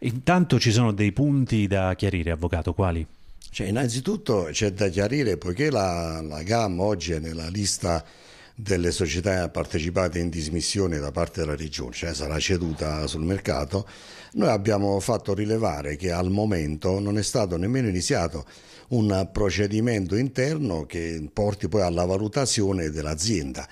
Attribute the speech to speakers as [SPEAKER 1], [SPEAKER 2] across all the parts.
[SPEAKER 1] Intanto ci sono dei punti da chiarire, avvocato, quali? Cioè, innanzitutto c'è da chiarire, poiché la, la GAM oggi è nella lista delle società partecipate in dismissione da parte della regione, cioè sarà ceduta sul mercato, noi abbiamo fatto rilevare che al momento non è stato nemmeno iniziato un procedimento interno che porti poi alla valutazione dell'azienda.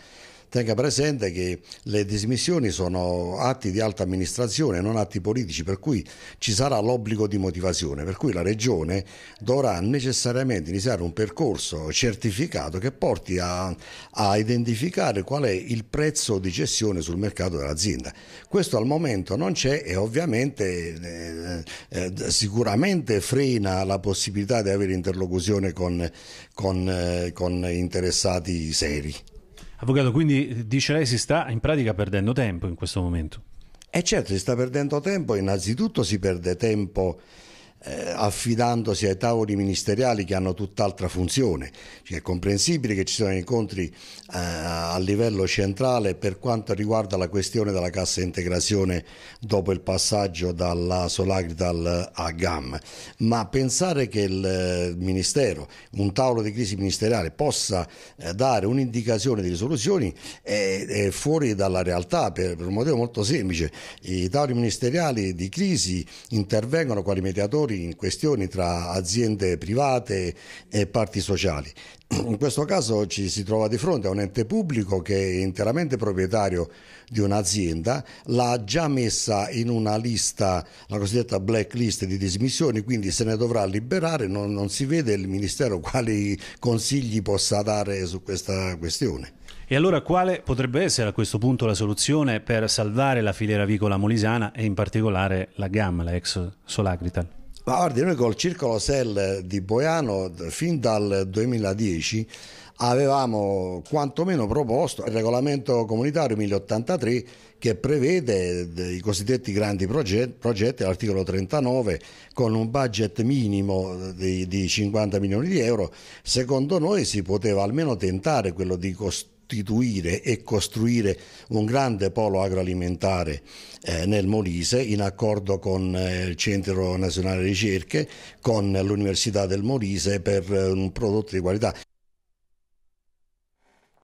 [SPEAKER 1] Tenga presente che le dismissioni sono atti di alta amministrazione, non atti politici, per cui ci sarà l'obbligo di motivazione, per cui la Regione dovrà necessariamente iniziare un percorso certificato che porti a, a identificare qual è il prezzo di gestione sul mercato dell'azienda. Questo al momento non c'è e ovviamente eh, eh, sicuramente frena la possibilità di avere interlocuzione con, con, eh, con interessati seri.
[SPEAKER 2] Avvocato, quindi dice lei si sta in pratica perdendo tempo in questo momento.
[SPEAKER 1] E eh, certo, si sta perdendo tempo, innanzitutto si perde tempo eh, affidandosi ai tavoli ministeriali che hanno tutt'altra funzione. Cioè, è comprensibile che ci siano incontri eh, a livello centrale per quanto riguarda la questione della cassa integrazione dopo il passaggio dalla Solagrital a GAM, ma pensare che il eh, Ministero, un tavolo di crisi ministeriale, possa eh, dare un'indicazione di risoluzioni è, è fuori dalla realtà per, per un motivo molto semplice. I tavoli ministeriali di crisi intervengono quali mediatori lavori in questioni tra aziende private e parti sociali. In questo caso ci si trova di fronte a un ente pubblico che è interamente proprietario di un'azienda, l'ha già messa in una lista, la cosiddetta blacklist di dismissioni, quindi se ne dovrà liberare, non, non si vede il Ministero quali consigli possa dare su questa questione.
[SPEAKER 2] E allora quale potrebbe essere a questo punto la soluzione per salvare la filiera vicola molisana e in particolare la gamma, la ex Solagrital?
[SPEAKER 1] Ma guardi, noi col Circolo Sell di Boiano fin dal 2010 avevamo quantomeno proposto il regolamento comunitario 1083 che prevede i cosiddetti grandi progetti, progetti l'articolo 39, con un budget minimo di, di 50 milioni di euro. Secondo noi si poteva almeno tentare quello di costruire costituire e costruire un grande polo agroalimentare eh, nel Molise in accordo con eh, il Centro Nazionale Ricerche, con l'Università del Molise per eh, un prodotto di qualità.